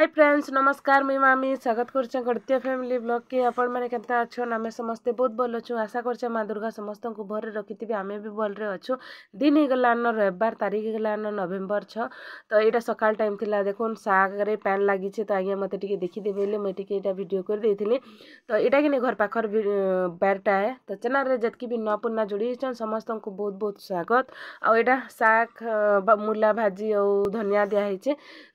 hi friends नमस्कार मुई मामी स्वागत करुचे फैमिली ब्लग के आपण मैंने के अच्छन आम समस्ते बहुत भल अच्छू आशा कर माँ दुर्गा समस्त को भर रखिथे आम भी भल अच्छू दिन ही गलान रविवार तारीख गलान नवेम्बर छ तो यहाँ सकाल टाइम थी देख सागर पैन लगी तो आज्ञा मत टे देखीदे बोले मुझे यहाँ भिडियो करदे तो यहाँ कि घर पाखर बारटा तो चेनारे जितकी भी नूआ जोड़ी होचन समस्त को बहुत बहुत स्वागत आईटा शाग मूला भाजी और धनिया दिया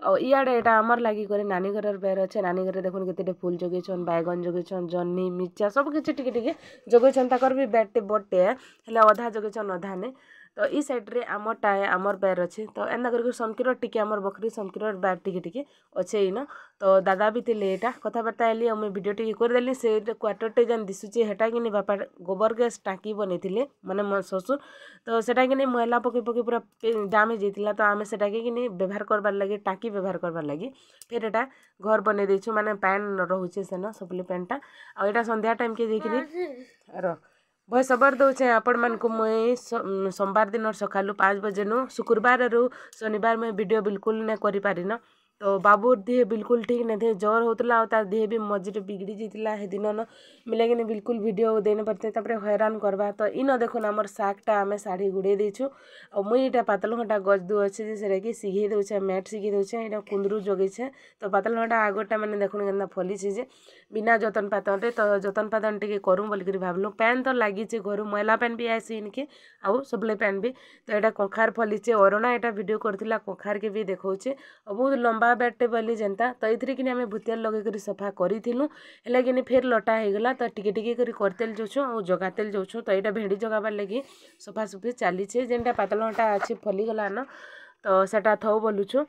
और इे यहाँ आमर लगे করে নানি ঘরের বের ଅଛି ନାନୀ ଘରେ ଦେଖୁନ୍ କେତେଟେ ଫୁଲ୍ ଜଗେଇଛନ୍ ବାଇଗଣ ଜଗେଇଛନ୍ ଜହ୍ନି ମିର୍ଚା ସବୁ କିଛି ଟିକେ ଟିକେ ଜଗେଇଛନ୍ ତାଙ୍କର ବି ବ୍ୟାଟ୍ଟେ ବଡ଼ଟେ ହେଲେ ଅଧା ଜଗେଇଛନ୍ ଅଧା ନେ ତ ଇ ସାଇଡ଼୍ରେ ଆମ ଟାଏ ଆମର୍ ବ୍ୟାର୍ ଅଛେ ତ ଏନ୍ତା କରିକି ସମ୍କିର ଟିକେ ଆମର୍ ବକରି ସମ୍କିର ବ୍ୟାର୍ ଟିକେ ଟିକେ ଅଛେ ଇନ ତ ଦାଦା ବି ଥିଲେ ଏଇଟା କଥାବାର୍ତ୍ତା ହେଲି ଆଉ ମୁଇଁ ଭିଡ଼ିଓ ଟିକେ କରିଦେଲି ସେ କ୍ୱାର୍ଟର୍ଟେ ଯେନ୍ ଦିଶୁଛେ ହେଟା କିନି ବାପା ଗୋବର ଗ୍ୟାସ୍ ଟାଙ୍କି ବନେଇଥିଲେ ମାନେ ମୋ ଶ୍ୱଶୁର ତ ସେଟା କିନି ମଇଲା ପକେଇ ପକେଇ ପୁରା ଜାମ୍ ହେଇଯାଇଥିଲା ତ ଆମେ ସେଟାକେ କିନି ବ୍ୟବହାର କରବାର୍ ଲାଗି ଟାଙ୍କି ବ୍ୟବହାର କରବାର୍ ଲାଗି ଫେର୍ ଏଟା ଘର ବନେଇ ଦେଇଛୁ ମାନେ ପ୍ୟାନ୍ ରହୁଛେ ସେନ ସବୁଲି ପ୍ୟାନ୍ଟା ଆଉ ଏଇଟା ସନ୍ଧ୍ୟା ଟାଇମ୍କେ ଯାଇକିରି ର भय सबर दो चाहिँ आपण मै सोमबार दिन सकालु बजे बजेनु शुक्रबार र शनिबार म भिडियो बिल्कुल नै करि न तो बाबूर देह बिल्कुल ठीक नहीं थे जोर होता और तार देह भी मझे बिगड़ी जाता है दिन न मिले कि बिल्कुल भिडियो दे पारे हैरान करवा तो इन देखुन आमर शागटा आम शाढ़ी गुड़े देछु और मुई यहाँ पातल घंटा गज दू अच्छे से सीघे दूचे मैट सीघे दूचे यहाँ कुंदरू जगेछे तो पातल घंटा आगटा मैंने देखुन के फलिछे जे बिना जतन पातन तो जतन पातन टे करूँ बोलिक भावलु पैन तो लगे घर मैला पैन भी आसी इनके आउ सबले पैन भी तो यहाँ कखार फलीचे अरणा यहाँ भिड करखार के भी देखौचे बहुत लंबा ଲମ୍ବା ବ୍ୟାଟ୍ଟେ ବୋଲି ଯେନ୍ତା ତ ଏଥିରେକିନି ଆମେ ଭୂତିଆଲ ଲଗେଇକରି ସଫା କରିଥିଲୁ ହେଲାକିନି ଫେର୍ ଲଟା ହେଇଗଲା ତ ଟିକେ ଟିକେ କରି କରତେଲ ଯାଉଛୁ ଆଉ ଜଗାତେଲ ଯାଉଛୁ ତ ଏଇଟା ଭେଣ୍ଡି ଜଗାବାର୍ ଲାଗି ସଫାସୁଫି ଚାଲିଛେ ଯେନ୍ଟା ପାତଲଘଣ୍ଟା ଅଛି ଫଲିଗଲାନ ତ ସେଟା ଥଉ ବୋଲୁଛୁ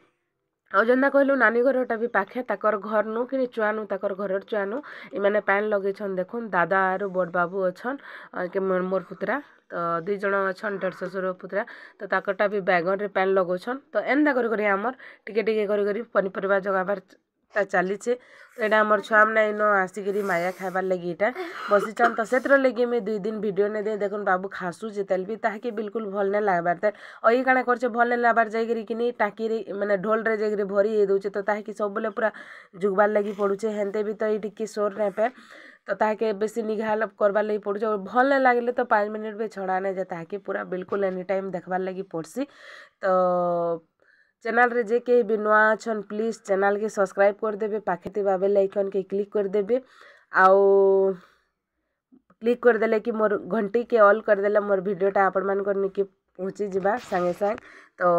ଆଉ ଯେନ୍ତା କହିଲୁ ନାନୀ ଘରଟା ବି ପାଖେ ତାଙ୍କର ଘରନୁ କି ଚୁଆନୁ ତାଙ୍କର ଘରର ଚୁଆନୁ ଏମାନେ ପାଏନ୍ ଲଗେଇଛନ୍ ଦେଖୁନ୍ ଦାଦା ଆରୁ ବଡ଼ ବାବୁ ଅଛନ୍ ମୋର ପୁତୁରା ତ ଦୁଇ ଜଣ ଅଛନ୍ ଦେଢ଼ ଶଶୁର ପୁତୁରା ତ ତାଙ୍କରଟା ବି ବାଇଗନ୍ରେ ପାଏନ୍ ଲଗଉଛନ୍ ତ ଏନ୍ତା କରି କରି ଆମର୍ ଟିକେ ଟିକେ କରି କରି ପନିପରିବା ଜଗାବାର୍ চেষ্টা চালিছে তো এটা আমার ছুয়ামনে ইন আসিকি মায়া খাইবার লাগি এটা বসিছন তো সেতর লাগি মুই দুই দিন ভিডিও নে দিয়ে দেখুন বাবু খাসু যেতেল বি তাহাকে বিলকুল ভাল না লাগবার তার অই কাণে করছে ভাল না লাগবার যাইকি কিনি টাকিরে মানে ঢোলরে যাইকি ভরি হয়ে দেছে তো তাহাকে সবুলে পুরা যুগবার লাগি পড়ুছে হেনতে বি তো এইটিকে সোর নাই পায় तो ताके बेसी निघा करवार लगी पड़े और भल ना लगे तो पाँच मिनट भी छड़ा ना जाए ताकि पूरा बिल्कुल एनी टाइम देखबार लगी पड़सी तो चैनल रे जे के भी नुआ अच्छा प्लीज चैनल के सब्सक्राइब कर देबे पाखे बाबे लाइकन के क्लिक कर देबे आउ क्लिक कर देले कि मोर घंटी के ऑल कर देले मोर वीडियोटा आपन मान कर निके पहुंची जिबा संगे संग तो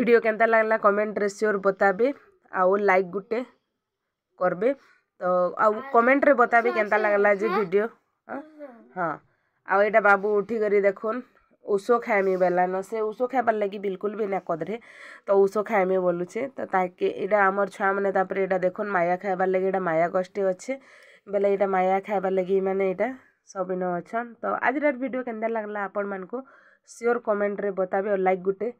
वीडियो केनता लागला कमेंट रे श्योर बताबे आ लाइक गुटे करबे तो आउ कमेंट रे बताबे केनता लागला जे वीडियो हां हां आउ एटा बाबू उठी करी देखोन ଉଷୋ ଖାଏମି ବେଲା ନ ସେ ଉଷୋ ଖାଇବାର୍ ଲାଗି ବିଲକୁଲ୍ ବି ନାଇଁ କଦରେ ତ ଉଷୋ ଖାଏମି ବୋଲୁଛେ ତ ତାକେ ଇଟା ଆମର୍ ଛୁଆମାନେ ତାପରେ ଇଟା ଦେଖୁନ୍ ମାୟା ଖାଇବାର୍ ଲାଗି ଇଟା ମାୟା ଗୋଷ୍ଠୀ ଅଛେ ବେଲେ ଇଟା ମାୟା ଖାଇବାର୍ ଲାଗି ମାନେ ଇଟା ସବିନ ଅଛନ୍ ତ ଆଜିର ଭିଡ଼ିଓ କେନ୍ତା ଲାଗ୍ଲା ଆପଣମାନଙ୍କୁ ସିଓର୍ କମେଣ୍ଟରେ ବତାବେ ଆଉ ଲାଇକ୍ ଗୁଟେ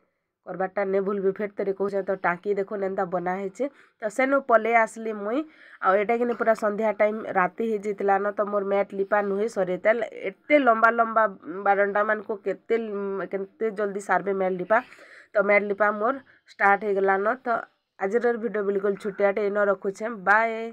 করবারটা নে ভুলবি ফের তোরে কହୁଛେ ତ ଟାଙ୍କି ଦେଖୁନ୍ ଏନ୍ତା ବନା ହେଇଛେ ତ ସେନୁ ପଲେଇ ଆସିଲି ମୁଇଁ ଆଉ ଏଇଟା କିନି ପୁରା ସନ୍ଧ୍ୟା ଟାଇମ୍ ରାତି ହେଇଯାଇଥିଲା ନ ତ ମୋର ମ୍ୟାଟ୍ ଲିପା ନୁହେଁ ସରେତା ଏତେ ଲମ୍ବା ଲମ୍ବା ବାରଣ୍ଡାମାନଙ୍କୁ କେତେ କେତେ ଜଲ୍ଦି ସାରବେ ମ୍ୟାଟ୍ ଲିପା ତ ମ୍ୟାଟ୍ ଲିପା ମୋର ଷ୍ଟାର୍ଟ ହେଇଗଲାନ ତ ଆଜିର ଭିଡ଼ିଓ ବିଲକୁଲ ଛୋଟିଆଟେ ଏନ ରଖୁଛେ ବାଏ